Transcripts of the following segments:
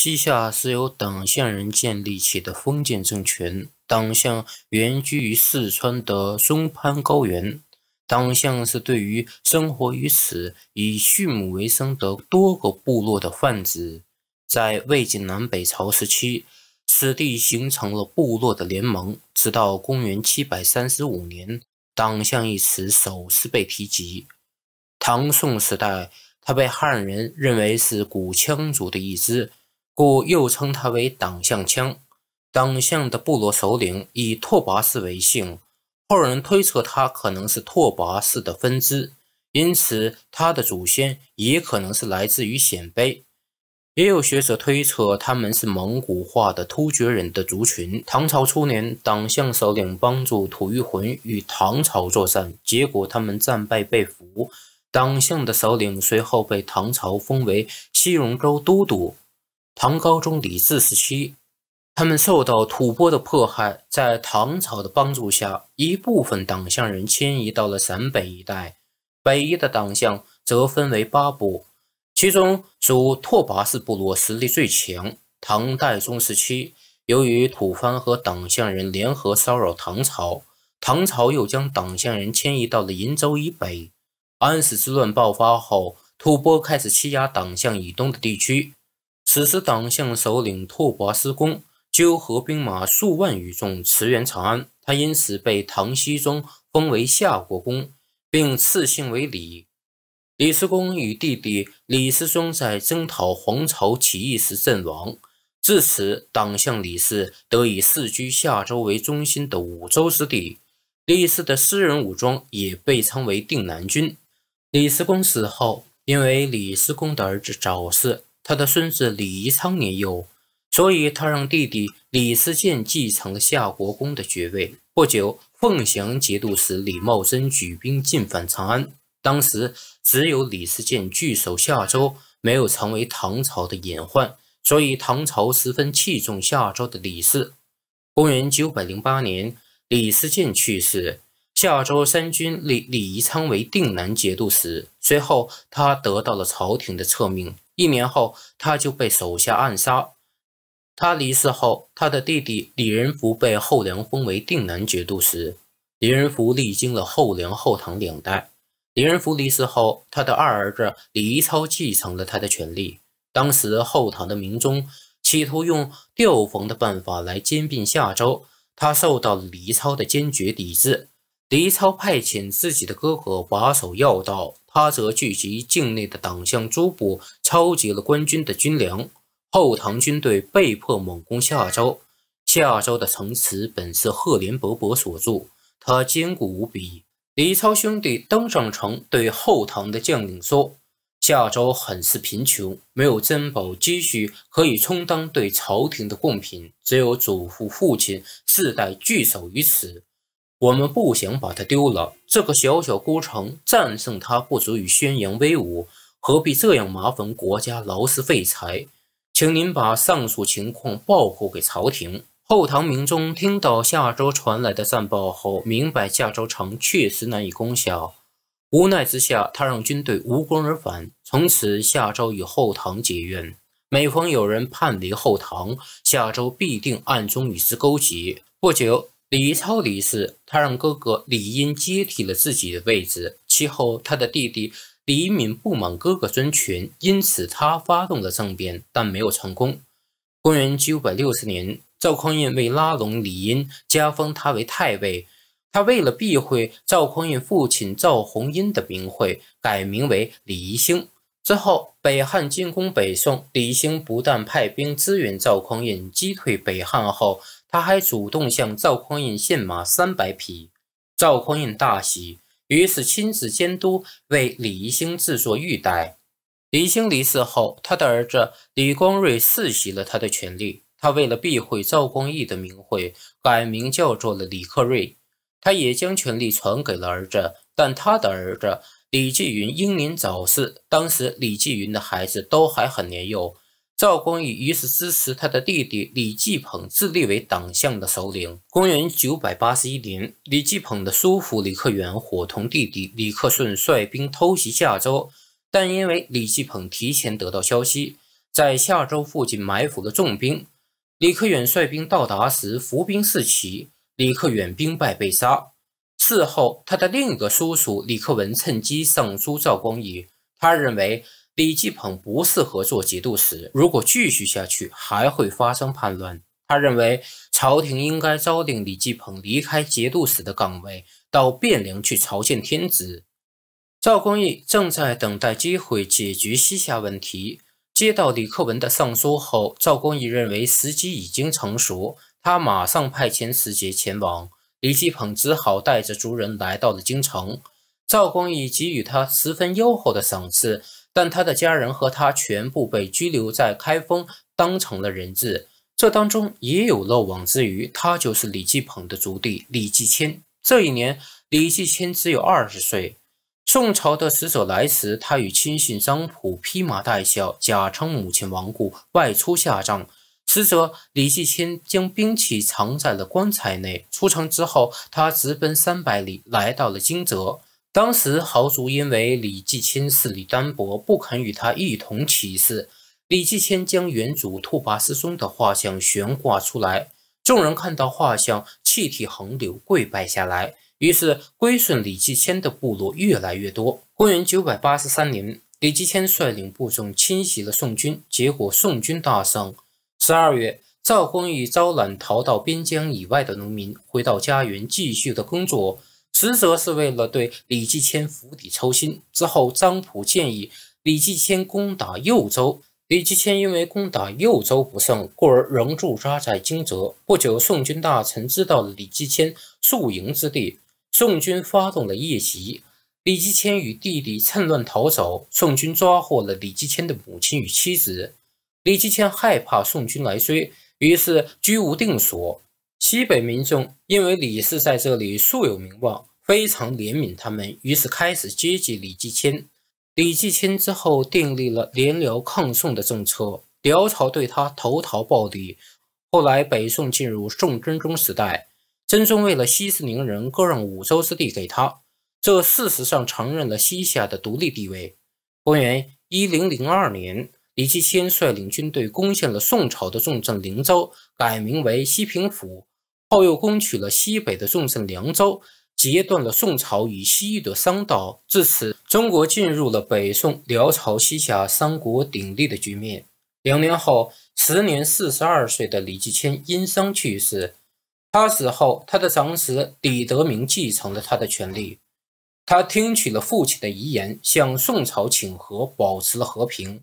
西夏是由党项人建立起的封建政权。党项原居于四川的松潘高原，党项是对于生活于此以畜牧为生的多个部落的泛指。在魏晋南北朝时期，此地形成了部落的联盟。直到公元七百三十五年，党项一词首次被提及。唐宋时代，它被汉人认为是古羌族的一支。故又称他为党项羌。党项的部落首领以拓跋氏为姓，后人推测他可能是拓跋氏的分支，因此他的祖先也可能是来自于鲜卑。也有学者推测他们是蒙古化的突厥人的族群。唐朝初年，党项首领帮助吐谷浑与唐朝作战，结果他们战败被俘。党项的首领随后被唐朝封为西戎州都督。唐高宗李治时期，他们受到吐蕃的迫害，在唐朝的帮助下，一部分党项人迁移到了陕北一带。北夷的党项则分为八部，其中属拓跋氏部落实力最强。唐代宗时期，由于吐蕃和党项人联合骚扰唐朝，唐朝又将党项人迁移到了银州以北。安史之乱爆发后，吐蕃开始欺压党项以东的地区。此时，党项首领拓跋思恭纠合兵马数万余众，驰援长安。他因此被唐僖宗封为夏国公，并赐姓为李。李思恭与弟弟李思忠在征讨黄巢起义时阵亡。至此，党项李氏得以世居夏州为中心的五州之地。李氏的私人武装也被称为定南军。李思恭死后，因为李思恭的儿子早逝。他的孙子李宜昌年幼，所以他让弟弟李思建继承夏国公的爵位。不久，凤翔节度使李茂贞举兵进犯长安，当时只有李思建据守夏州，没有成为唐朝的隐患，所以唐朝十分器重夏州的李氏。公元九百零八年，李思建去世，夏州三军李李宜昌为定南节度使，随后他得到了朝廷的册命。一年后，他就被手下暗杀。他离世后，他的弟弟李仁福被后梁封为定南节度使。李仁福历经了后梁、后唐两代。李仁福离世后，他的二儿子李彝超继承了他的权力。当时后唐的明宗企图用调防的办法来兼并夏州，他受到了李超的坚决抵制。李超派遣自己的哥哥把守要道。他则聚集境内的党项诸部，抄集了官军的军粮。后唐军队被迫猛攻夏州。夏州的城池本是赫连勃勃所筑，他坚固无比。李超兄弟登上城，对后唐的将领说：“夏州很是贫穷，没有珍宝积蓄可以充当对朝廷的贡品，只有祖父、父亲世代聚守于此。”我们不想把他丢了。这个小小孤城，战胜他不足以宣扬威武，何必这样麻烦国家劳师费财？请您把上述情况报告给朝廷。后唐明宗听到夏州传来的战报后，明白夏州城确实难以攻下，无奈之下，他让军队无功而返。从此，夏州与后唐结怨。每逢有人叛离后唐，夏州必定暗中与之勾结。不久。李超离世，他让哥哥李英接替了自己的位置。其后，他的弟弟李敏不满哥哥专权，因此他发动了政变，但没有成功。公元九百六十年，赵匡胤为拉拢李英，加封他为太尉。他为了避讳赵匡胤父亲赵弘殷的名讳，改名为李宜兴。之后，北汉进攻北宋，李兴不但派兵支援赵匡胤，击退北汉后。他还主动向赵匡胤献马三百匹，赵匡胤大喜，于是亲自监督为李兴制作玉带。李兴离世后，他的儿子李光瑞世袭了他的权利。他为了避讳赵光义的名讳，改名叫做了李克瑞。他也将权力传给了儿子，但他的儿子李继云英年早逝，当时李继云的孩子都还很年幼。赵光义于是支持他的弟弟李继捧自立为党项的首领。公元九百八十一年，李继捧的叔父李克元伙同弟弟李克顺率兵偷袭夏州，但因为李继捧提前得到消息，在夏州附近埋伏了重兵。李克远率兵到达时，伏兵四起，李克远兵败被杀。事后，他的另一个叔叔李克文趁机上书赵光义，他认为。李继鹏不适合做节度使，如果继续下去还会发生叛乱。他认为朝廷应该招令李继鹏离开节度使的岗位，到汴梁去朝见天子。赵光义正在等待机会解决西夏问题。接到李克文的上书后，赵光义认为时机已经成熟，他马上派遣使节前往。李继鹏只好带着族人来到了京城。赵光义给予他十分优厚的赏赐。但他的家人和他全部被拘留在开封，当成了人质。这当中也有漏网之鱼，他就是李继捧的族弟李继迁。这一年，李继迁只有二十岁。宋朝的使者来时，他与亲信张普披麻戴孝，假称母亲亡故，外出下葬。使者李继迁将兵器藏在了棺材内。出城之后，他直奔三百里，来到了荆泽。当时豪族因为李继迁势力单薄，不肯与他一同起事。李继迁将原主拓跋思忠的画像悬挂出来，众人看到画像，气体横流，跪拜下来。于是归顺李继迁的部落越来越多。公元九百八十三年，李继迁率领部众侵袭了宋军，结果宋军大胜。十二月，赵光义招揽逃到边疆以外的农民，回到家园，继续的工作。实则是为了对李继迁釜底抽薪。之后，张普建议李继迁攻打右州。李继迁因为攻打右州不胜，故而仍驻扎在荆泽。不久，宋军大臣知道了李继迁宿营之地，宋军发动了夜袭。李继迁与弟弟趁乱逃走。宋军抓获了李继迁的母亲与妻子。李继迁害怕宋军来追，于是居无定所。西北民众因为李氏在这里素有名望，非常怜悯他们，于是开始接济李继迁。李继迁之后订立了联辽抗宋的政策，辽朝对他投桃报李。后来北宋进入宋真宗时代，真宗为了息事宁人，割让五州之地给他，这事实上承认了西夏的独立地位。公元一零零二年，李继迁率领军队攻陷了宋朝的重镇灵州，改名为西平府。后又攻取了西北的重镇凉州，截断了宋朝与西域的商道。至此，中国进入了北宋、辽朝、西夏三国鼎立的局面。两年后，时年四十二岁的李继迁因伤去世。他死后，他的长子李德明继承了他的权利。他听取了父亲的遗言，向宋朝请和，保持了和平。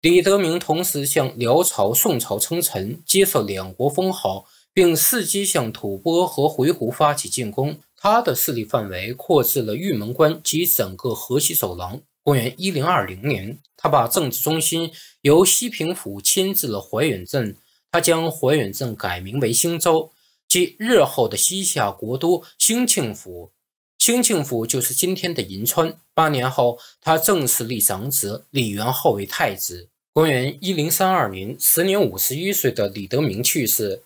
李德明同时向辽朝、宋朝称臣，接受两国封号。并伺机向吐蕃和回鹘发起进攻。他的势力范围扩至了玉门关及整个河西走廊。公元一零二零年，他把政治中心由西平府迁至了怀远镇。他将怀远镇改名为兴州，即日后的西夏国都兴庆府。兴庆府就是今天的银川。八年后，他正式立长子李元昊为太子。公元一零三二年，时年五十一岁的李德明去世。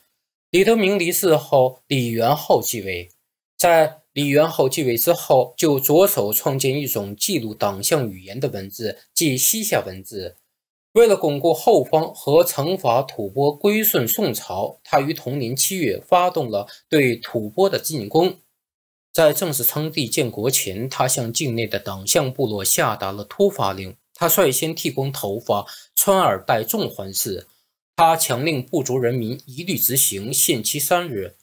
李德明离世后，李元昊继位。在李元昊继位之后，就着手创建一种记录党项语言的文字，即西夏文字。为了巩固后方和惩罚吐蕃归顺宋朝，他于同年七月发动了对吐蕃的进攻。在正式称帝建国前，他向境内的党项部落下达了突发令，他率先剃光头发，穿耳戴重环饰。他强令部族人民一律执行，限期三日。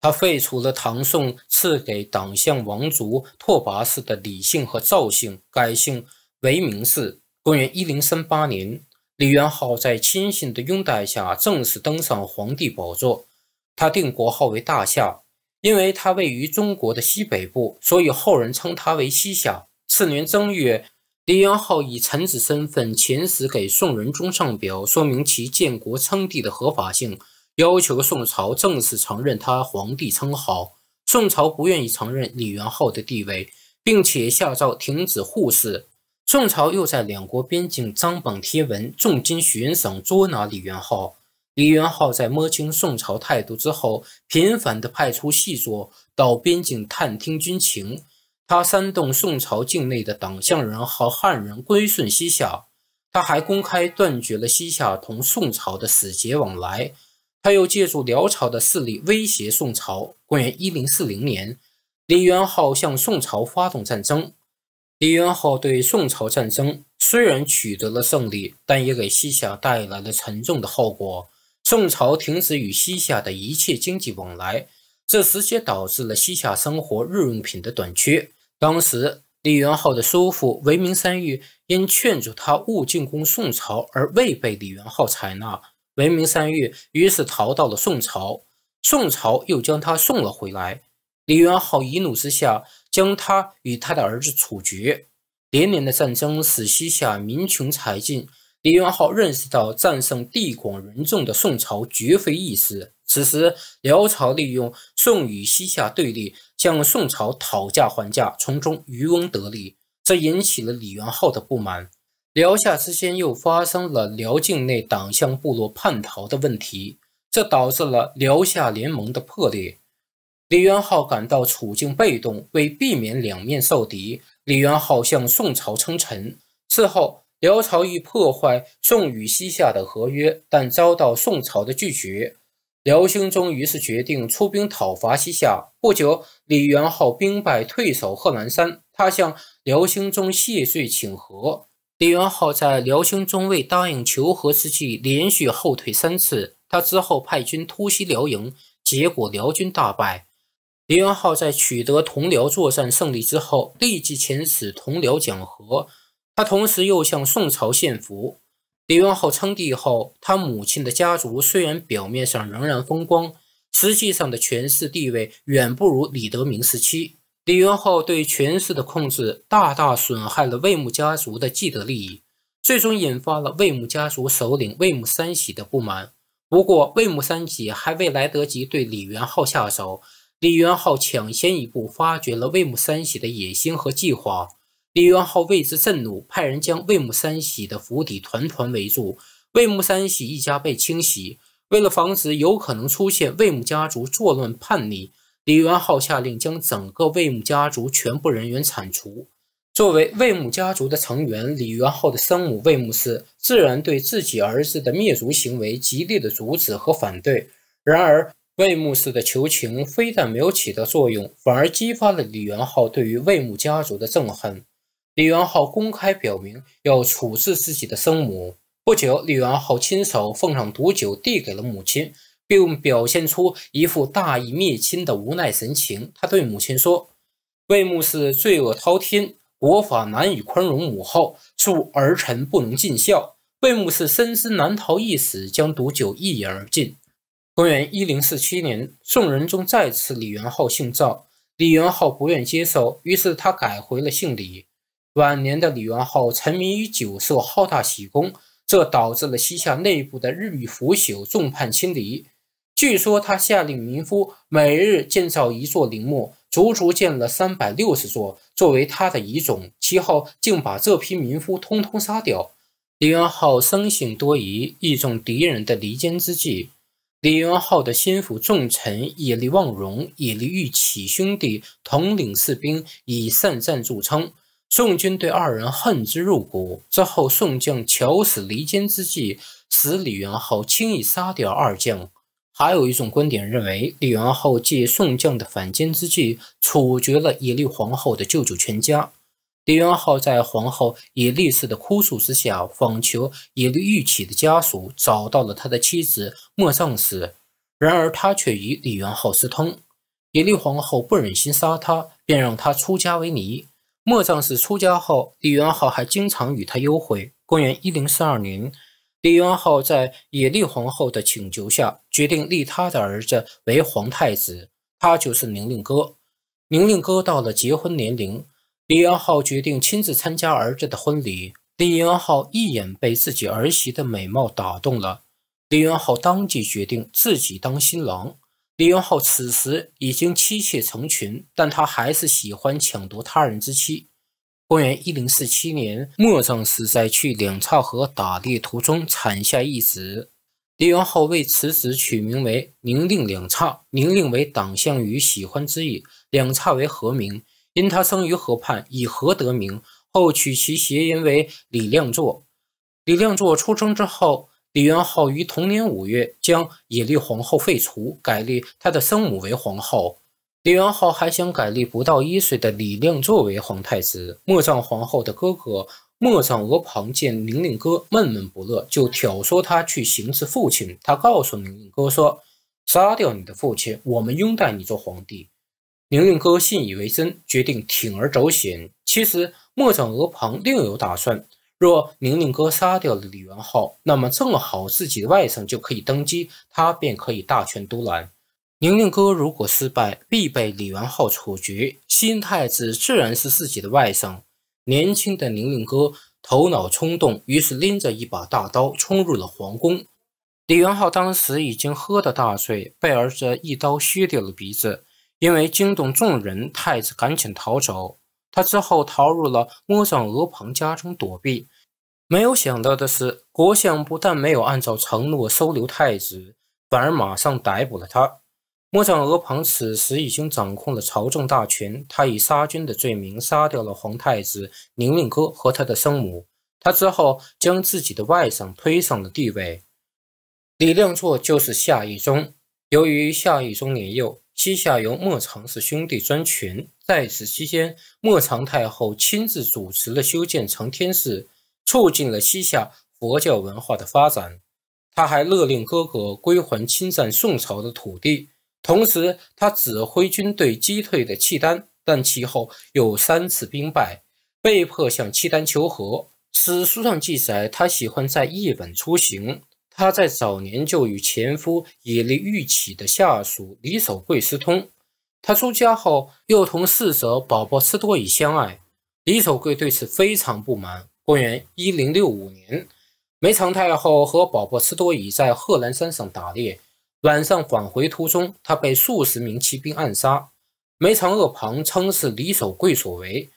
他废除了唐宋赐给党项王族拓跋氏的李姓和赵姓，改姓为明氏。公元一零三八年，李元昊在亲信的拥戴下正式登上皇帝宝座。他定国号为大夏，因为他位于中国的西北部，所以后人称他为西夏。次年正月。李元昊以臣子身份遣使给宋仁宗上表，说明其建国称帝的合法性，要求宋朝正式承认他皇帝称号。宋朝不愿意承认李元昊的地位，并且下诏停止互市。宋朝又在两国边境张榜贴文，重金悬赏捉拿李元昊。李元昊在摸清宋朝态度之后，频繁地派出细作到边境探听军情。他煽动宋朝境内的党项人和汉人归顺西夏，他还公开断绝了西夏同宋朝的死结往来，他又借助辽朝的势力威胁宋朝。公元一零四零年，李元昊向宋朝发动战争。李元昊对宋朝战争虽然取得了胜利，但也给西夏带来了沉重的后果。宋朝停止与西夏的一切经济往来，这直接导致了西夏生活日用品的短缺。当时，李元昊的叔父嵬名三玉因劝阻他勿进攻宋朝而未被李元昊采纳，嵬名三玉于是逃到了宋朝，宋朝又将他送了回来。李元昊一怒之下，将他与他的儿子处决。连年的战争使西夏民穷财尽，李元昊认识到战胜地广人众的宋朝绝非易事。此时，辽朝利用宋与西夏对立。向宋朝讨价还价，从中渔翁得利，这引起了李元昊的不满。辽夏之间又发生了辽境内党项部落叛逃的问题，这导致了辽夏联盟的破裂。李元昊感到处境被动，为避免两面受敌，李元昊向宋朝称臣。此后，辽朝欲破坏宋与西夏的合约，但遭到宋朝的拒绝。辽兴宗于是决定出兵讨伐西夏。不久，李元昊兵败退守贺兰山，他向辽兴宗谢罪请和。李元昊在辽兴宗未答应求和之际，连续后退三次，他之后派军突袭辽营，结果辽军大败。李元昊在取得同辽作战胜利之后，立即遣使同辽讲和，他同时又向宋朝献俘。李元昊称帝后，他母亲的家族虽然表面上仍然风光，实际上的权势地位远不如李德明时期。李元昊对权势的控制大大损害了魏母家族的既得利益，最终引发了魏母家族首领魏母三喜的不满。不过，魏母三喜还未来得及对李元昊下手，李元昊抢先一步发掘了魏母三喜的野心和计划。李元昊为之震怒，派人将魏母三喜的府邸团团围住。魏母三喜一家被清洗。为了防止有可能出现魏母家族作乱叛逆，李元昊下令将整个魏母家族全部人员铲除。作为魏母家族的成员，李元昊的生母魏母氏自然对自己儿子的灭族行为极力的阻止和反对。然而，魏母氏的求情非但没有起到作用，反而激发了李元昊对于魏母家族的憎恨。李元昊公开表明要处置自己的生母。不久，李元昊亲手奉上毒酒，递给了母亲，并表现出一副大义灭亲的无奈神情。他对母亲说：“魏牧是罪恶滔天，国法难以宽容。母后恕儿臣不能尽孝。”魏牧是深知难逃一死，将毒酒一饮而尽。公元一零四七年，宋仁宗再次李元昊姓赵，李元昊不愿接受，于是他改回了姓李。晚年的李元昊沉迷于酒色，好大喜功，这导致了西夏内部的日益腐朽，众叛亲离。据说他下令民夫每日建造一座陵墓，足足建了三百六十座，作为他的遗种。其后竟把这批民夫通通杀掉。李元昊生性多疑，一中敌人的离间之计。李元昊的心腹重臣以利旺荣、以利玉起兄弟统领士兵，以善战著称。宋军对二人恨之入骨。之后，宋将巧使离间之计，使李元昊轻易杀掉二将。还有一种观点认为，李元昊借宋将的反间之计，处决了野利皇后的舅舅全家。李元昊在皇后以立氏的哭诉之下，访求野利玉起的家属，找到了他的妻子莫藏氏。然而，他却与李元昊私通。野利皇后不忍心杀他，便让他出家为尼。莫藏氏出家后，李元昊还经常与她幽会。公元一零四二年，李元昊在野丽皇后的请求下，决定立他的儿子为皇太子，他就是宁令哥。宁令哥到了结婚年龄，李元昊决定亲自参加儿子的婚礼。李元昊一眼被自己儿媳的美貌打动了，李元昊当即决定自己当新郎。李元昊此时已经妻妾成群，但他还是喜欢抢夺他人之妻。公元一零四七年末葬时，在去两岔河打猎途中产下一子，李元昊为此子取名为宁令两岔。宁令为党项羽喜欢之意，两岔为河名，因他生于河畔，以河得名。后取其谐音为李亮祚。李亮祚出生之后。李元昊于同年五月将野利皇后废除，改立他的生母为皇后。李元昊还想改立不到一岁的李亮作为皇太子。莫藏皇后的哥哥莫藏额旁见宁令哥闷闷不乐，就挑唆他去行刺父亲。他告诉宁宁哥说：“杀掉你的父亲，我们拥戴你做皇帝。”宁令哥信以为真，决定铤而走险。其实莫藏额旁另有打算。若宁宁哥杀掉了李元昊，那么正好自己的外甥就可以登基，他便可以大权独揽。宁宁哥如果失败，必被李元昊处决。新太子自然是自己的外甥。年轻的宁宁哥头脑冲动，于是拎着一把大刀冲入了皇宫。李元昊当时已经喝得大醉，被儿子一刀削掉了鼻子。因为惊动众人，太子赶紧逃走。他之后逃入了摸上额庞家中躲避。没有想到的是，国相不但没有按照承诺收留太子，反而马上逮捕了他。莫长额庞此时已经掌控了朝政大权，他以杀君的罪名杀掉了皇太子宁令哥和他的生母，他之后将自己的外甥推上了地位。李亮祚就是夏义宗。由于夏义宗年幼，膝下由莫长氏兄弟专权，在此期间，莫长太后亲自主持了修建承天寺。促进了西夏佛教文化的发展。他还勒令哥哥归还侵占宋朝的土地，同时他指挥军队击退的契丹，但其后有三次兵败，被迫向契丹求和。史书上记载，他喜欢在夜本出行。他在早年就与前夫耶律玉启的下属李守贵私通，他出家后又同侍者宝宝斯多已相爱。李守贵对此非常不满。公元一零六五年，梅长太后和保伯斯多已在贺兰山上打猎。晚上返回途中，他被数十名骑兵暗杀。梅长鄂旁称是李守贵所为，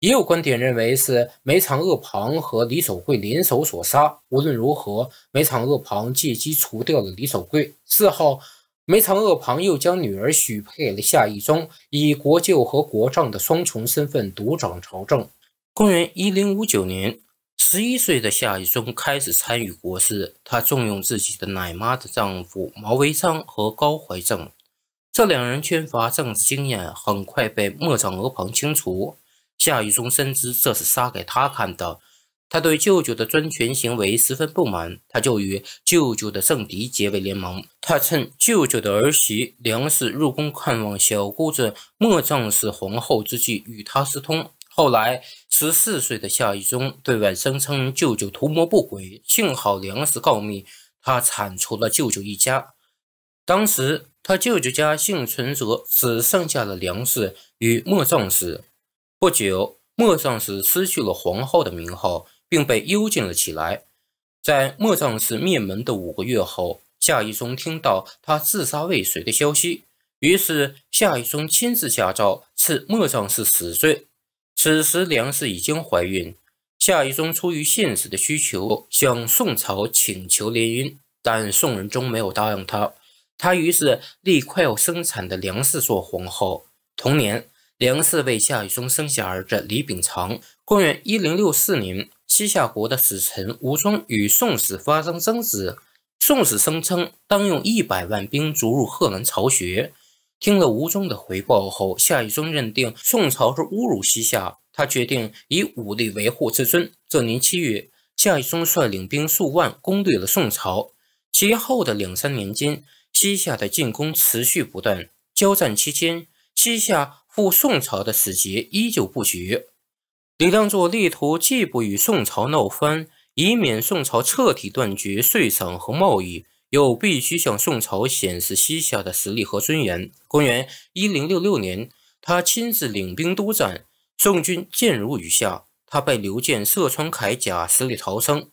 也有观点认为是梅长鄂旁和李守贵联手所杀。无论如何，梅长鄂旁借机除掉了李守贵。事后，梅长鄂旁又将女儿许配给了夏义忠，以国舅和国丈的双重身份独掌朝政。公元一零五九年，十一岁的夏以中开始参与国事。他重用自己的奶妈的丈夫毛维昌和高怀正，这两人缺乏政治经验，很快被莫长额旁清除。夏以中深知这是杀给他看的，他对舅舅的专权行为十分不满，他就与舅舅的政敌结为联盟。他趁舅舅的儿媳梁氏入宫看望小姑子莫藏氏皇后之际，与她私通。后来，十四岁的夏一中对外声称舅舅图谋不轨，幸好粮食告密，他铲除了舅舅一家。当时他舅舅家幸存者只剩下了粮食与莫藏氏。不久，莫藏氏失去了皇后的名号，并被幽禁了起来。在莫藏氏灭门的五个月后，夏一中听到他自杀未遂的消息，于是夏一中亲自下诏赐莫藏氏死罪。此时，梁氏已经怀孕。夏禹宗出于现实的需求，向宋朝请求联姻，但宋仁宗没有答应他。他于是立快要生产的梁氏做皇后。同年，梁氏为夏禹宗生下儿子李秉常。公元一零六四年，西夏国的使臣吴充与宋史发生争执，宋史声称当用一百万兵逐入贺兰巢穴。听了吴忠的回报后，夏义忠认定宋朝是侮辱西夏，他决定以武力维护自尊。这年七月，夏义忠率领兵数万攻略了宋朝。其后的两三年间，西夏的进攻持续不断。交战期间，西夏赴宋朝的使节依旧不绝。李亮祚力图既不与宋朝闹翻，以免宋朝彻底断绝税赏和贸易。又必须向宋朝显示西夏的实力和尊严。公元一零六六年，他亲自领兵督战，宋军箭如雨下，他被刘建射穿铠甲，死里逃生。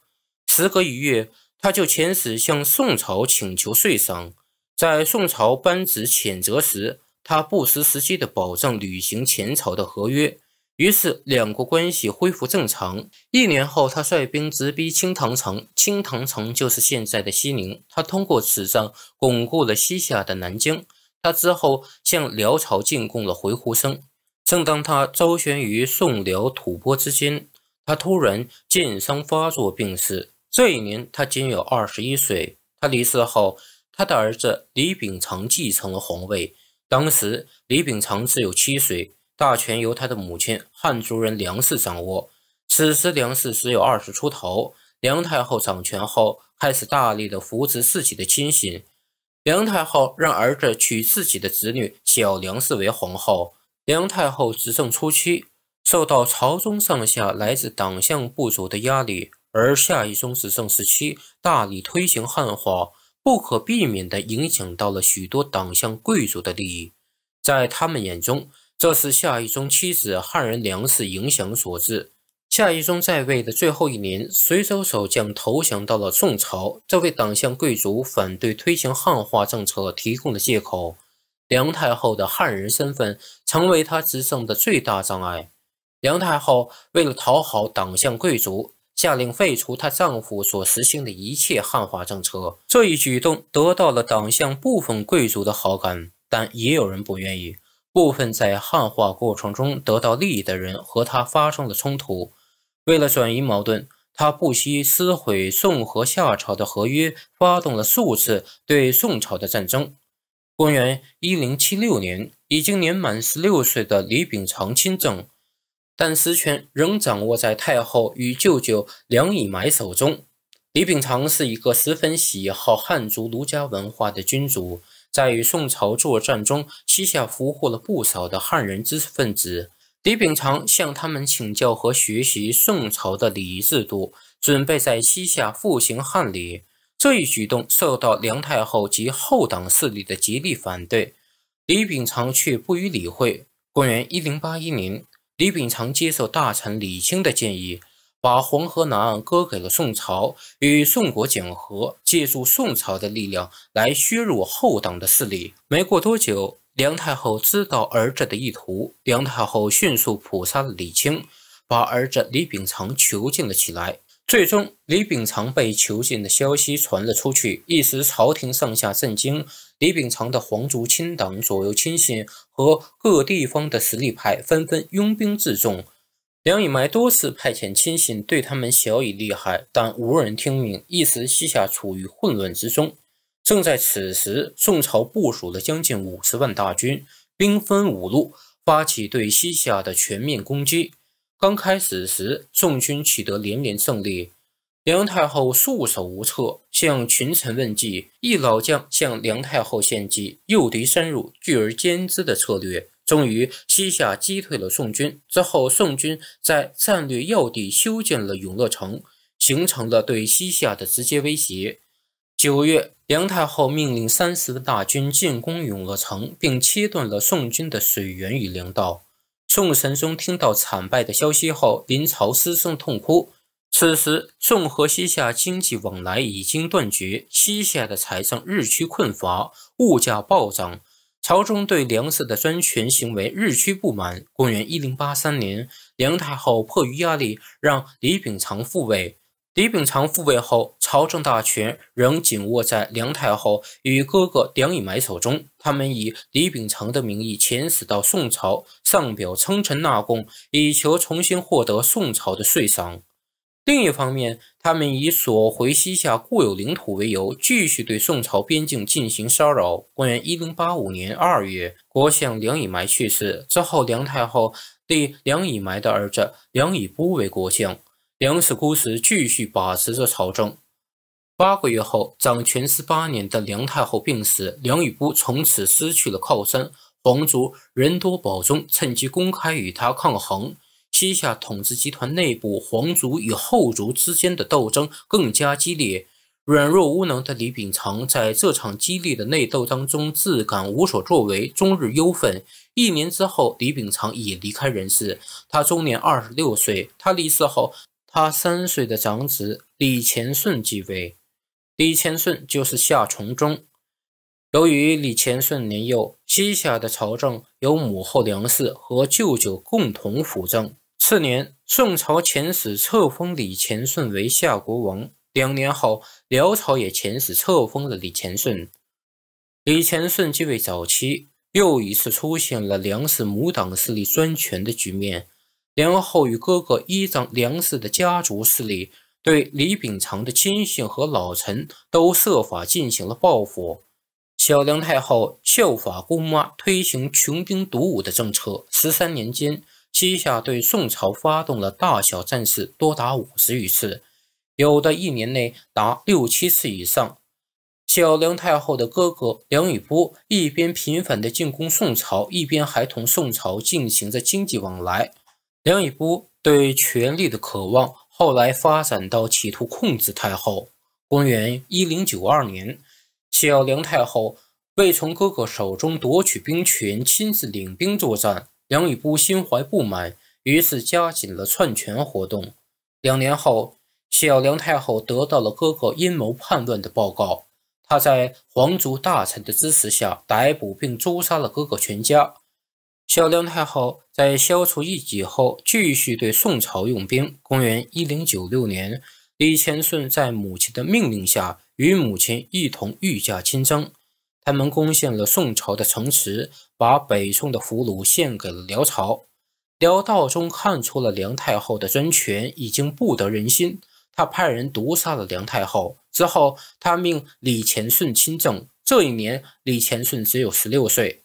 时隔一月，他就遣使向宋朝请求岁赏。在宋朝颁旨谴责时，他不失时机地保证履行前朝的合约。于是，两国关系恢复正常。一年后，他率兵直逼青唐城，青唐城就是现在的西宁。他通过此战巩固了西夏的南京。他之后向辽朝进贡了回鹘生。正当他周旋于宋辽吐蕃之间，他突然箭伤发作，病逝。这一年，他仅有二十一岁。他离世后，他的儿子李秉常继承了皇位。当时，李秉常只有七岁。大权由他的母亲汉族人梁氏掌握。此时，梁氏只有二十出头。梁太后掌权后，开始大力的扶持自己的亲信。梁太后让儿子娶自己的侄女，小梁氏为皇后。梁太后执政初期，受到朝中上下来自党项部族的压力；而夏一宗执政时期，大力推行汉化，不可避免的影响到了许多党项贵族的利益。在他们眼中，这是夏一中妻子汉人梁氏影响所致。夏一中在位的最后一年，随州守将投降到了宋朝，这位党项贵族反对推行汉化政策提供了借口。梁太后的汉人身份成为他执政的最大障碍。梁太后为了讨好党项贵族，下令废除她丈夫所实行的一切汉化政策。这一举动得到了党项部分贵族的好感，但也有人不愿意。部分在汉化过程中得到利益的人和他发生了冲突，为了转移矛盾，他不惜撕毁宋和夏朝的合约，发动了数次对宋朝的战争。公元一零七六年，已经年满十六岁的李秉常亲政，但实权仍掌握在太后与舅舅梁以埋手中。李秉常是一个十分喜好汉族儒家文化的君主。在与宋朝作战中，西夏俘获了不少的汉人知识分子。李秉常向他们请教和学习宋朝的礼仪制度，准备在西夏复行汉礼。这一举动受到梁太后及后党势力的极力反对，李秉常却不予理会。公元一零八一年，李秉常接受大臣李清的建议。把黄河南岸割给了宋朝，与宋国讲和，借助宋朝的力量来削弱后党的势力。没过多久，梁太后知道儿子的意图，梁太后迅速捕杀了李清，把儿子李秉常囚禁了起来。最终，李秉常被囚禁的消息传了出去，一时朝廷上下震惊。李秉常的皇族亲党、左右亲信和各地方的实力派纷纷拥兵自重。梁以埋多次派遣亲信对他们小以利害，但无人听命，一时西夏处于混乱之中。正在此时，宋朝部署了将近五十万大军，兵分五路，发起对西夏的全面攻击。刚开始时，宋军取得连连胜利，梁太后束手无策，向群臣问计。一老将向梁太后献计，诱敌深入，聚而歼之的策略。终于，西夏击退了宋军之后，宋军在战略要地修建了永乐城，形成了对西夏的直接威胁。九月，梁太后命令三十的大军进攻永乐城，并切断了宋军的水源与粮道。宋神宗听到惨败的消息后，临朝失声痛哭。此时，宋和西夏经济往来已经断绝，西夏的财政日趋困乏，物价暴涨。朝中对梁氏的专权行为日趋不满。公元一零八三年，梁太后迫于压力，让李秉常复位。李秉常复位后，朝政大权仍紧握在梁太后与哥哥梁以埋手中。他们以李秉常的名义遣使到宋朝，上表称臣纳贡，以求重新获得宋朝的税赏。另一方面，他们以索回西夏固有领土为由，继续对宋朝边境进行骚扰。公元一零八五年二月，国相梁以埋去世之后，梁太后立梁以埋的儿子梁以波为国相，梁氏姑氏继续把持着朝政。八个月后，掌权十八年的梁太后病死，梁以波从此失去了靠山，皇族人多保忠趁机公开与他抗衡。西夏统治集团内部皇族与后族之间的斗争更加激烈，软弱无能的李秉常在这场激烈的内斗当中自感无所作为，终日忧愤。一年之后，李秉常也离开人世，他终年二十六岁。他离世后，他三岁的长子李乾顺继位，李乾顺就是夏崇宗。由于李乾顺年幼，西夏的朝政由母后梁氏和舅舅共同辅政。次年，宋朝遣使册封李乾顺为夏国王。两年后，辽朝也遣使册封了李乾顺。李乾顺继位早期，又一次出现了梁氏母党势力专权的局面。梁后与哥哥依仗梁氏的家族势力，对李秉常的亲信和老臣都设法进行了报复。小梁太后效法姑妈，推行穷兵黩武的政策。十三年间。西夏对宋朝发动了大小战事多达五十余次，有的一年内达六七次以上。小梁太后的哥哥梁雨波一边频繁地进攻宋朝，一边还同宋朝进行着经济往来。梁雨波对权力的渴望后来发展到企图控制太后。公元一零九二年，小梁太后为从哥哥手中夺取兵权，亲自领兵作战。梁雨波心怀不满，于是加紧了篡权活动。两年后，小梁太后得到了哥哥阴谋叛乱的报告，她在皇族大臣的支持下，逮捕并诛杀了哥哥全家。小梁太后在消除异己后，继续对宋朝用兵。公元一零九六年，李乾顺在母亲的命令下，与母亲一同御驾亲征，他们攻陷了宋朝的城池。把北宋的俘虏献给了辽朝，辽道宗看出了梁太后的专权已经不得人心，他派人毒杀了梁太后。之后，他命李乾顺亲政。这一年，李乾顺只有十六岁。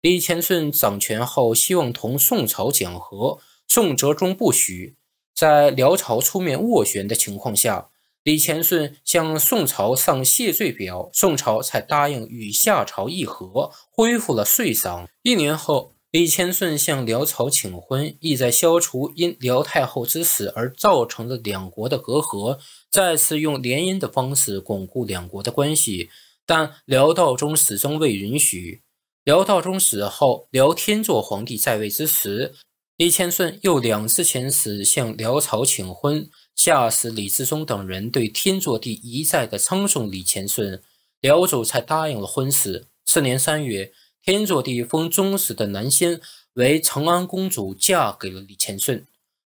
李乾顺掌权后，希望同宋朝讲和，宋哲宗不许。在辽朝出面斡旋的情况下。李乾顺向宋朝上谢罪表，宋朝才答应与夏朝议和，恢复了税商。一年后，李乾顺向辽朝请婚，意在消除因辽太后之死而造成的两国的隔阂，再次用联姻的方式巩固两国的关系。但辽道宗始终未允许。辽道宗死后，辽天祚皇帝在位之时，李乾顺又两次遣使向辽朝请婚。吓死李自忠等人，对天祚帝一再的称颂李乾顺，辽主才答应了婚事。次年三月，天祚帝封宗室的南仙为承安公主，嫁给了李乾顺。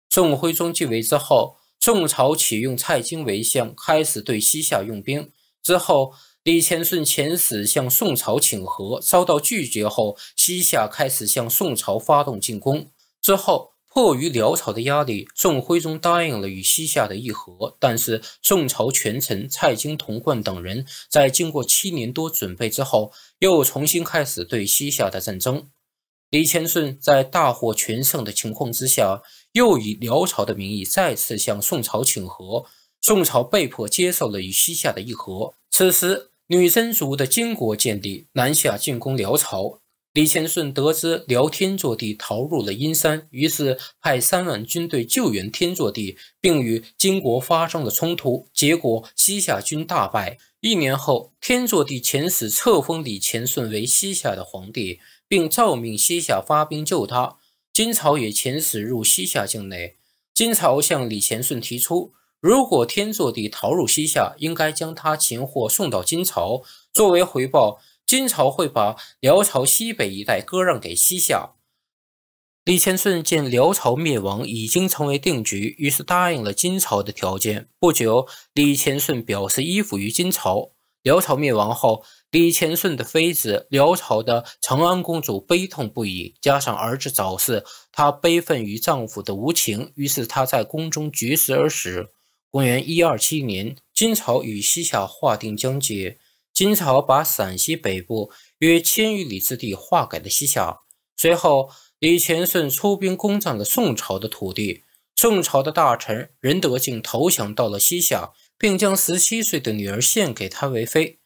宋徽宗继位之后，宋朝启用蔡京为相，开始对西夏用兵。之后，李乾顺遣使向宋朝请和，遭到拒绝后，西夏开始向宋朝发动进攻。之后。迫于辽朝的压力，宋徽宗答应了与西夏的议和。但是，宋朝权臣蔡京、童贯等人在经过七年多准备之后，又重新开始对西夏的战争。李千顺在大获全胜的情况之下，又以辽朝的名义再次向宋朝请和，宋朝被迫接受了与西夏的议和。此时，女真族的金国建立，南下进攻辽朝。李乾顺得知辽天祚帝逃入了阴山，于是派三万军队救援天祚帝，并与金国发生了冲突。结果西夏军大败。一年后，天祚帝遣使册封李乾顺为西夏的皇帝，并诏命西夏发兵救他。金朝也遣使入西夏境内。金朝向李乾顺提出，如果天祚帝逃入西夏，应该将他擒获送到金朝，作为回报。金朝会把辽朝西北一带割让给西夏。李乾顺见辽朝灭亡已经成为定局，于是答应了金朝的条件。不久，李乾顺表示依附于金朝。辽朝灭亡后，李乾顺的妃子辽朝的长安公主悲痛不已，加上儿子早逝，她悲愤于丈夫的无情，于是她在宫中绝食而死。公元一二七年，金朝与西夏划定疆界。金朝把陕西北部约千余里之地划给了西夏。随后，李乾顺出兵攻占了宋朝的土地，宋朝的大臣仁德敬投降到了西夏，并将十七岁的女儿献给他为妃。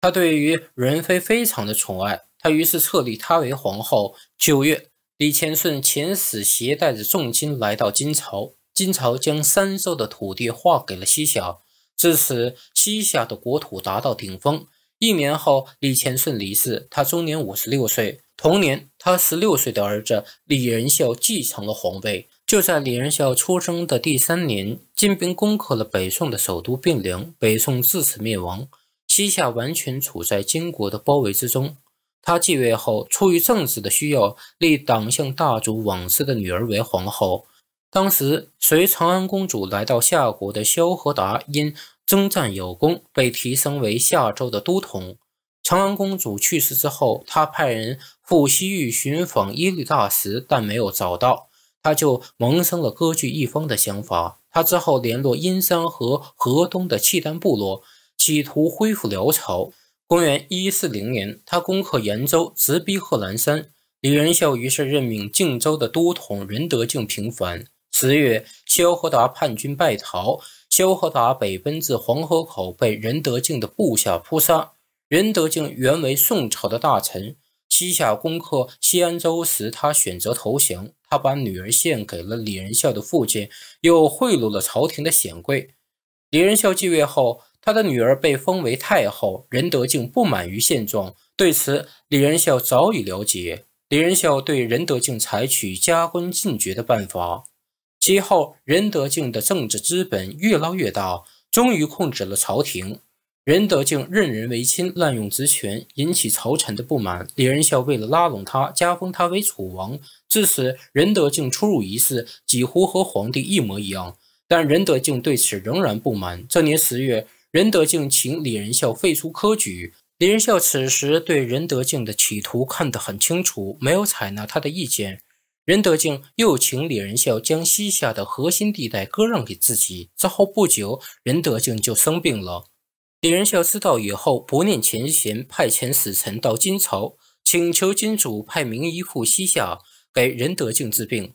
他对于仁妃非常的宠爱，他于是册立她为皇后。九月，李乾顺遣使携带着重金来到金朝，金朝将三州的土地划给了西夏，至此西夏的国土达到顶峰。一年后，李乾顺离世，他终年五十六岁。同年，他十六岁的儿子李仁孝继承了皇位。就在李仁孝出生的第三年，金兵攻克了北宋的首都汴梁，北宋自此灭亡。西夏完全处在金国的包围之中。他继位后，出于政治的需要，立党项大族王氏的女儿为皇后。当时随长安公主来到夏国的萧何达因。征战有功，被提升为夏州的都统。长安公主去世之后，他派人赴西域寻访耶律大石，但没有找到，他就萌生了割据一方的想法。他之后联络阴山和河东的契丹部落，企图恢复辽朝。公元一四零年，他攻克延州，直逼贺兰山。李仁孝于是任命靖州的都统仁德敬平反。十月，萧何达叛军败逃。萧何达北奔至黄河口，被仁德敬的部下扑杀。仁德敬原为宋朝的大臣，西夏攻克西安州时，他选择投降。他把女儿献给了李仁孝的父亲，又贿赂了朝廷的显贵。李仁孝继位后，他的女儿被封为太后。仁德敬不满于现状，对此，李仁孝早已了解。李仁孝对仁德敬采取加官进爵的办法。其后，仁德敬的政治资本越捞越大，终于控制了朝廷。仁德敬任人唯亲，滥用职权，引起朝臣的不满。李仁孝为了拉拢他，加封他为楚王。至此，仁德敬出入仪式几乎和皇帝一模一样，但仁德敬对此仍然不满。这年十月，仁德敬请李仁孝废除科举。李仁孝此时对仁德敬的企图看得很清楚，没有采纳他的意见。仁德敬又请李仁孝将西夏的核心地带割让给自己。之后不久，仁德敬就生病了。李仁孝知道以后，不念前嫌，派遣使臣到金朝，请求金主派名医赴西夏给仁德敬治病。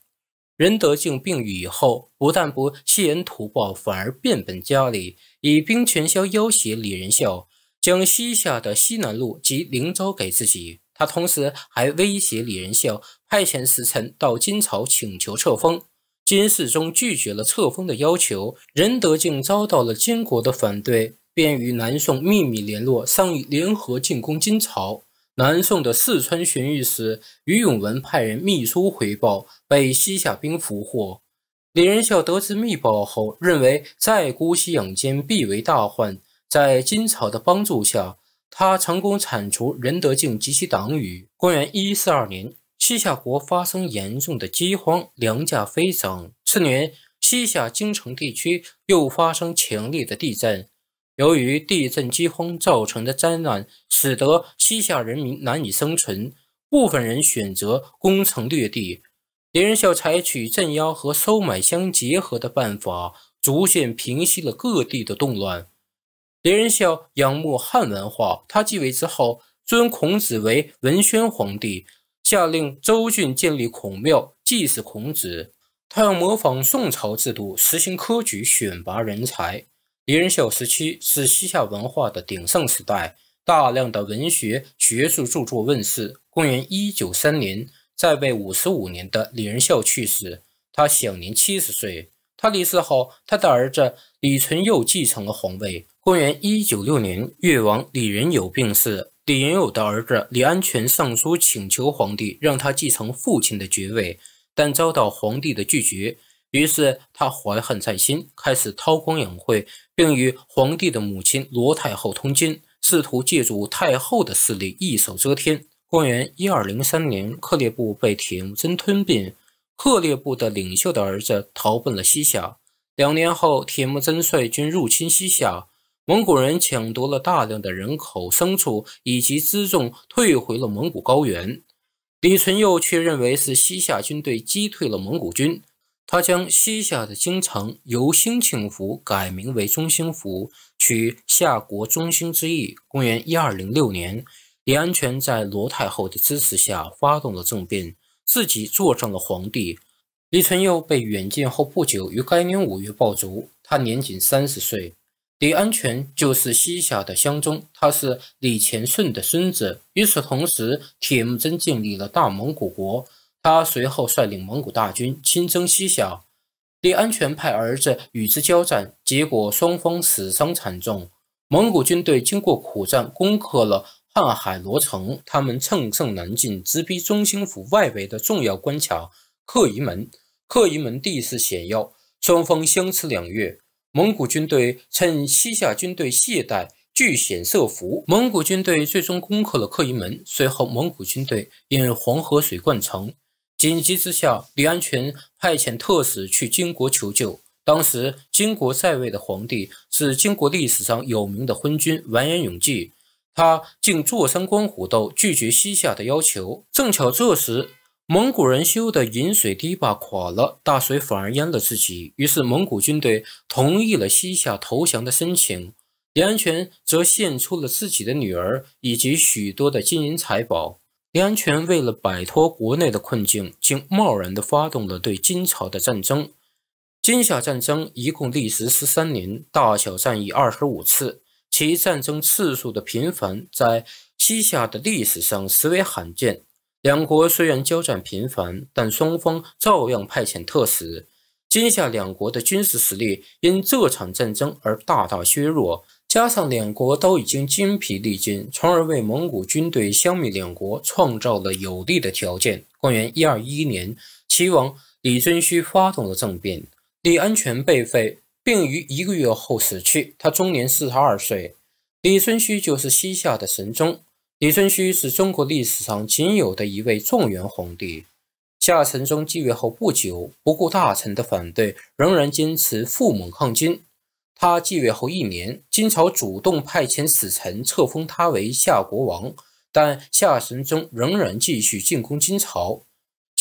仁德敬病愈以后，不但不谢恩图报，反而变本加厉，以兵权相要挟李仁孝，将西夏的西南路及灵州给自己。他同时还威胁李仁孝派遣使臣到金朝请求册封，金世宗拒绝了册封的要求。仁德竟遭到了金国的反对，便与南宋秘密联络，商议联合进攻金朝。南宋的四川巡御史于永文派人秘书回报，被西夏兵俘获。李仁孝得知密报后，认为再姑息养奸必为大患，在金朝的帮助下。他成功铲除仁德靖及其党羽。公元一四二年，西夏国发生严重的饥荒，粮价飞涨。次年，西夏京城地区又发生强烈的地震。由于地震、饥荒造成的灾难，使得西夏人民难以生存，部分人选择攻城略地。狄仁孝采取镇压和收买相结合的办法，逐渐平息了各地的动乱。李仁孝仰慕汉文化，他继位之后尊孔子为文宣皇帝，下令州郡建立孔庙祭祀孔子。他要模仿宋朝制度，实行科举选拔人才。李仁孝时期是西夏文化的鼎盛时代，大量的文学学术著作问世。公元一九三年，在位五十五年的李仁孝去世，他享年七十岁。他离世后，他的儿子李纯佑继承了皇位。公元一九六年，越王李仁有病逝。李仁有的儿子李安全上书请求皇帝让他继承父亲的爵位，但遭到皇帝的拒绝。于是他怀恨在心，开始韬光养晦，并与皇帝的母亲罗太后通奸，试图借助太后的势力一手遮天。公元一二零三年，克烈部被铁木真吞并，克烈部的领袖的儿子逃奔了西夏。两年后，铁木真率军入侵西夏。蒙古人抢夺了大量的人口、牲畜以及辎重，退回了蒙古高原。李存佑却认为是西夏军队击退了蒙古军，他将西夏的京城由兴庆府改名为中兴府，取夏国中兴之意。公元一二零六年，李安全在罗太后的支持下发动了政变，自己坐上了皇帝。李存佑被远近后不久，于该年五月暴卒，他年仅三十岁。李安全就是西夏的相宗，他是李乾顺的孙子。与此同时，铁木真建立了大蒙古国，他随后率领蒙古大军亲征西夏。李安全派儿子与之交战，结果双方死伤惨重。蒙古军队经过苦战，攻克了瀚海罗城，他们乘胜南进，直逼中兴府外围的重要关卡克仪门。克仪门地势险要，双方相持两月。蒙古军队趁西夏军队懈怠，据险设伏。蒙古军队最终攻克了克银门。随后，蒙古军队因黄河水灌城，紧急之下，李安全派遣特使去金国求救。当时，金国在位的皇帝是金国历史上有名的昏君完颜永济，他竟坐山观虎斗，拒绝西夏的要求。正巧这时。蒙古人修的引水堤坝垮了，大水反而淹了自己。于是蒙古军队同意了西夏投降的申请，李安全则献出了自己的女儿以及许多的金银财宝。李安全为了摆脱国内的困境，竟贸然地发动了对金朝的战争。金夏战争一共历时十三年，大小战役二十五次，其战争次数的频繁，在西夏的历史上实为罕见。两国虽然交战频繁，但双方照样派遣特使。今夏两国的军事实力因这场战争而大大削弱，加上两国都已经精疲力尽，从而为蒙古军队消灭两国创造了有利的条件。公元一二一年，齐王李遵顼发动了政变，李安全被废，并于一个月后死去，他终年四十二岁。李遵顼就是西夏的神宗。李存勖是中国历史上仅有的一位状元皇帝。夏承宗继位后不久，不顾大臣的反对，仍然坚持父蒙抗金。他继位后一年，金朝主动派遣使臣册封他为夏国王，但夏承宗仍然继续进攻金朝。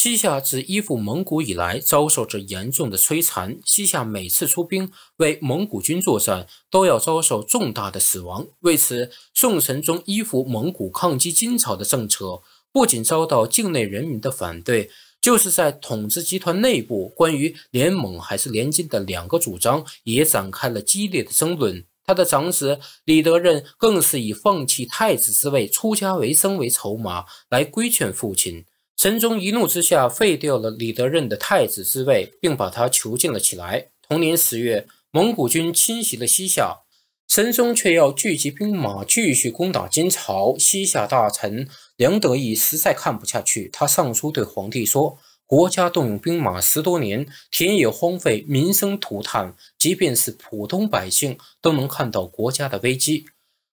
西夏自依附蒙古以来，遭受着严重的摧残。西夏每次出兵为蒙古军作战，都要遭受重大的死亡。为此，宋神宗依附蒙古抗击金朝的政策，不仅遭到境内人民的反对，就是在统治集团内部，关于联蒙还是联金的两个主张，也展开了激烈的争论。他的长子李德任更是以放弃太子之位、出家为僧为筹码，来规劝父亲。神宗一怒之下废掉了李德任的太子之位，并把他囚禁了起来。同年十月，蒙古军侵袭了西夏，神宗却要聚集兵马继续攻打金朝。西夏大臣梁德义实在看不下去，他上书对皇帝说：“国家动用兵马十多年，田野荒废，民生涂炭，即便是普通百姓都能看到国家的危机。”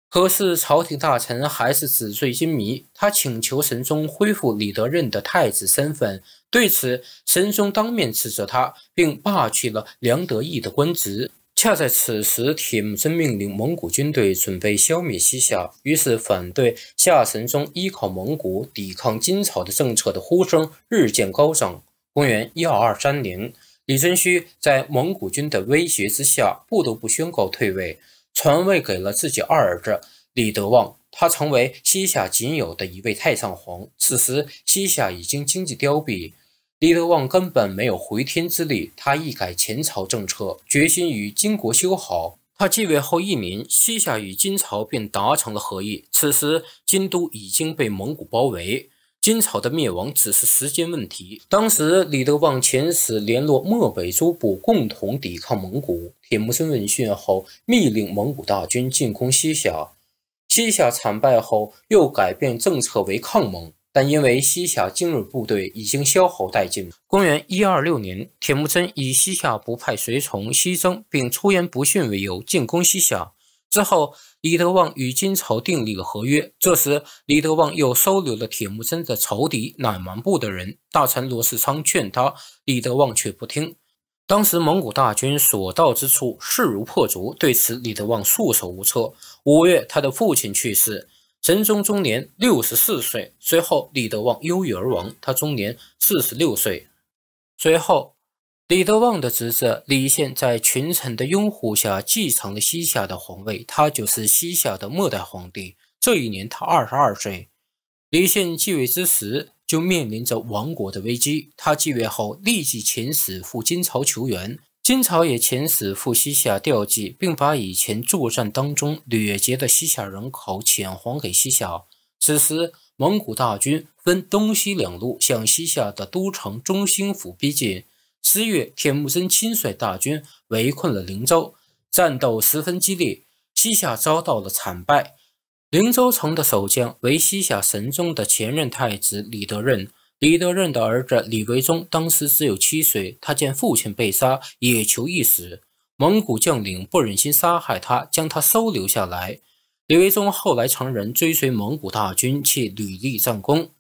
可是，朝廷大臣还是纸醉金迷。他请求神宗恢复李德任的太子身份。对此，神宗当面斥责他，并罢去了梁德义的官职。恰在此时，铁木真命令蒙古军队准备消灭西夏，于是反对夏神宗依靠蒙古抵抗金朝的政策的呼声日渐高涨。公元一二二三年，李遵顼在蒙古军的威胁之下，不得不宣告退位。传位给了自己二儿子李德旺，他成为西夏仅有的一位太上皇。此时西夏已经经济凋敝，李德旺根本没有回天之力。他一改前朝政策，决心与金国修好。他继位后一民，西夏与金朝便达成了和议。此时金都已经被蒙古包围。金朝的灭亡只是时间问题。当时，李德旺遣使联络漠北诸部，共同抵抗蒙古。铁木真闻讯后，密令蒙古大军进攻西夏。西夏惨败后，又改变政策为抗蒙，但因为西夏精锐部队已经消耗殆尽。公元一二六年，铁木真以西夏不派随从西征，并出言不逊为由，进攻西夏。之后，李德旺与金朝订立了合约。这时，李德旺又收留了铁木真的仇敌乃蛮部的人。大臣罗世昌劝他，李德旺却不听。当时蒙古大军所到之处势如破竹，对此李德旺束手无策。五月，他的父亲去世，神宗终年六十四岁。随后，李德旺忧郁而亡，他终年四十六岁。随后。李德旺的侄子李宪在群臣的拥护下继承了西夏的皇位，他就是西夏的末代皇帝。这一年他二十二岁。李宪继位之时就面临着亡国的危机。他继位后立即遣使赴金朝求援，金朝也遣使赴西夏调剂，并把以前作战当中掠劫的西夏人口遣还给西夏。此时，蒙古大军分东西两路向西夏的都城中兴府逼近。十月，铁木真亲率大军围困了灵州，战斗十分激烈，西夏遭到了惨败。灵州城的守将为西夏神宗的前任太子李德任，李德任的儿子李维忠当时只有七岁，他见父亲被杀，也求一死。蒙古将领不忍心杀害他，将他收留下来。李维忠后来成人，追随蒙古大军，且屡立战功。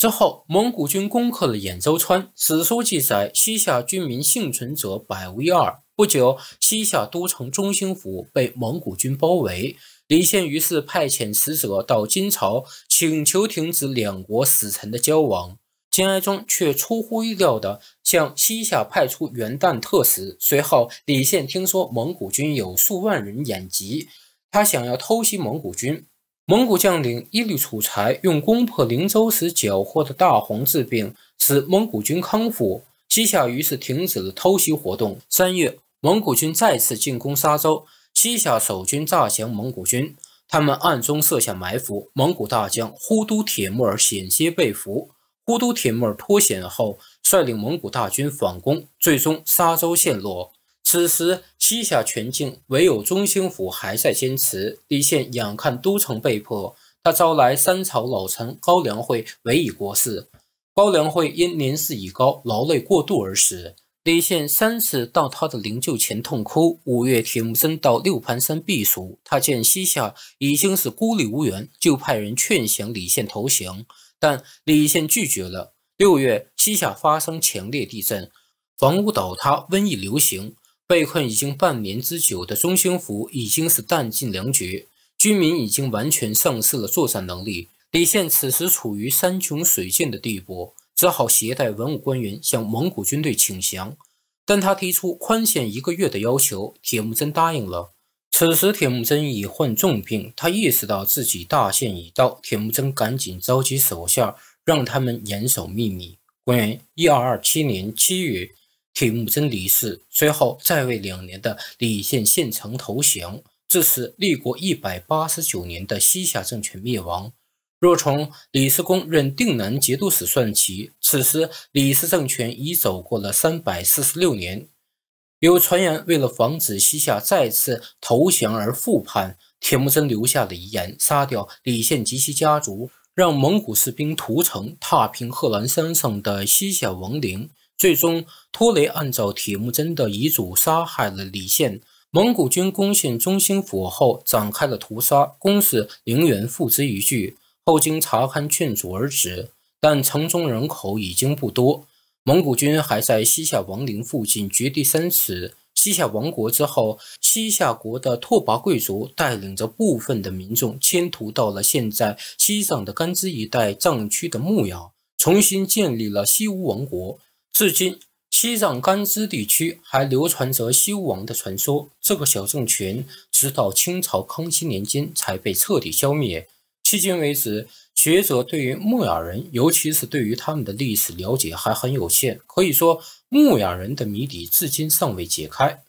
之后，蒙古军攻克了兖州川。史书记载，西夏军民幸存者百无一二。不久，西夏都城中兴府被蒙古军包围。李宪于是派遣使者到金朝，请求停止两国使臣的交往。金哀宗却出乎意料地向西夏派出元旦特使。随后，李宪听说蒙古军有数万人，眼疾，他想要偷袭蒙古军。蒙古将领耶律楚材用攻破灵州时缴获的大黄治病，使蒙古军康复。西夏于是停止了偷袭活动。三月，蒙古军再次进攻沙州，西夏守军诈降蒙古军，他们暗中设下埋伏，蒙古大将忽都铁木儿险些被俘。忽都铁木儿脱险后，率领蒙古大军反攻，最终沙州陷落。此时，西夏全境唯有中兴府还在坚持。李宪眼看都城被破，他招来三朝老臣高良惠，委以国事。高良惠因年事已高、劳累过度而死。李宪三次到他的灵柩前痛哭。五月，铁木真到六盘山避暑，他见西夏已经是孤立无援，就派人劝降李宪投降，但李宪拒绝了。六月，西夏发生强烈地震，房屋倒塌，瘟疫流行。被困已经半年之久的中兴府已经是弹尽粮绝，军民已经完全丧失了作战能力。李宪此时处于山穷水尽的地步，只好携带文武官员向蒙古军队请降，但他提出宽限一个月的要求，铁木真答应了。此时铁木真已患重病，他意识到自己大限已到，铁木真赶紧召集手下，让他们严守秘密。公元一二二七年七月。铁木真离世，随后在位两年的李献县城投降，致使立国一百八十九年的西夏政权灭亡。若从李世公任定南节度使算起，此时李氏政权已走过了三百四十六年。有传言，为了防止西夏再次投降而复叛，铁木真留下了遗言，杀掉李献及其家族，让蒙古士兵屠城，踏平贺兰山上的西夏王陵。最终，托雷按照铁木真的遗嘱杀害了李宪。蒙古军攻陷中兴府后，展开了屠杀，公势凌元付之一炬，后经查勘劝阻而止。但城中人口已经不多。蒙古军还在西夏王陵附近掘地三尺。西夏亡国之后，西夏国的拓跋贵族带领着部分的民众迁徒到了现在西藏的甘孜一带藏区的牧羊，重新建立了西吴王国。至今，西藏甘孜地区还流传着西王的传说。这个小政权直到清朝康熙年间才被彻底消灭。迄今为止，学者对于牧雅人，尤其是对于他们的历史了解还很有限。可以说，牧雅人的谜底至今尚未解开。